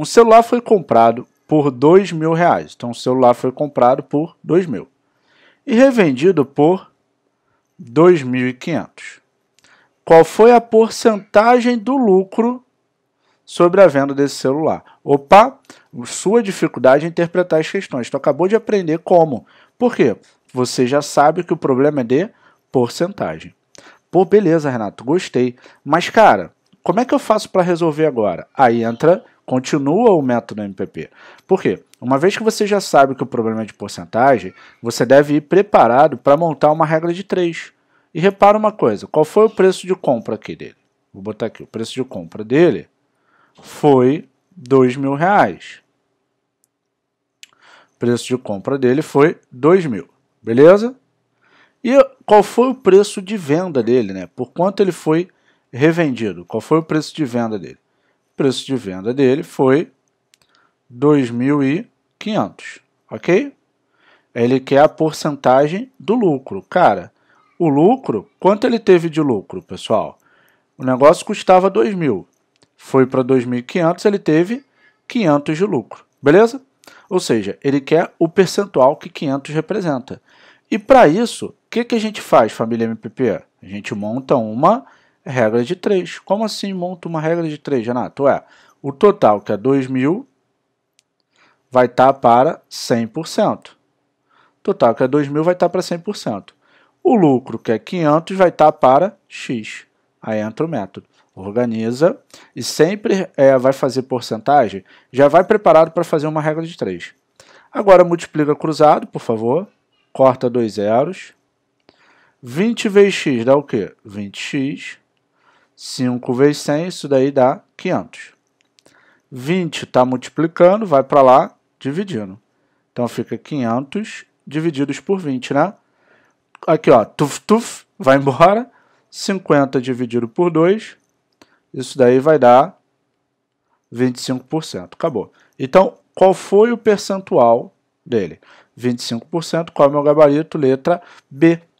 Um celular foi comprado por dois mil reais. Então, o celular foi comprado por dois mil e revendido por dois mil e quinhentos. Qual foi a porcentagem do lucro sobre a venda desse celular? Opa, sua dificuldade é interpretar as questões. Tu acabou de aprender como. Por quê? Você já sabe que o problema é de porcentagem. Pô, beleza, Renato, gostei. Mas, cara, como é que eu faço para resolver agora? Aí entra Continua o método MPP. Por quê? Uma vez que você já sabe que o problema é de porcentagem, você deve ir preparado para montar uma regra de 3. E repara uma coisa, qual foi o preço de compra aqui dele? Vou botar aqui, o preço de compra dele foi dois mil reais. O preço de compra dele foi dois mil, beleza? E qual foi o preço de venda dele, né? Por quanto ele foi revendido? Qual foi o preço de venda dele? preço de venda dele foi 2.500, ok? Ele quer a porcentagem do lucro. Cara, o lucro, quanto ele teve de lucro, pessoal? O negócio custava 2.000, foi para 2.500, ele teve 500 de lucro, beleza? Ou seja, ele quer o percentual que 500 representa. E para isso, o que, que a gente faz, família MPP? A gente monta uma regra de 3. Como assim monta uma regra de 3, Renato? É, o total, que é 2.000, vai estar tá para 100%. Total, que é 2.000, vai estar tá para 100%. O lucro, que é 500, vai estar tá para X. Aí entra o método. Organiza e sempre é, vai fazer porcentagem, já vai preparado para fazer uma regra de 3. Agora multiplica cruzado, por favor. Corta dois zeros. 20 vezes x dá o quê? 20x 5 vezes 100, isso daí dá 500. 20 está multiplicando, vai para lá, dividindo. Então fica 500 divididos por 20, né? Aqui, ó, tuf, tuf, vai embora. 50 dividido por 2, isso daí vai dar 25%. Acabou. Então, qual foi o percentual dele? 25%, qual é o meu gabarito? Letra B.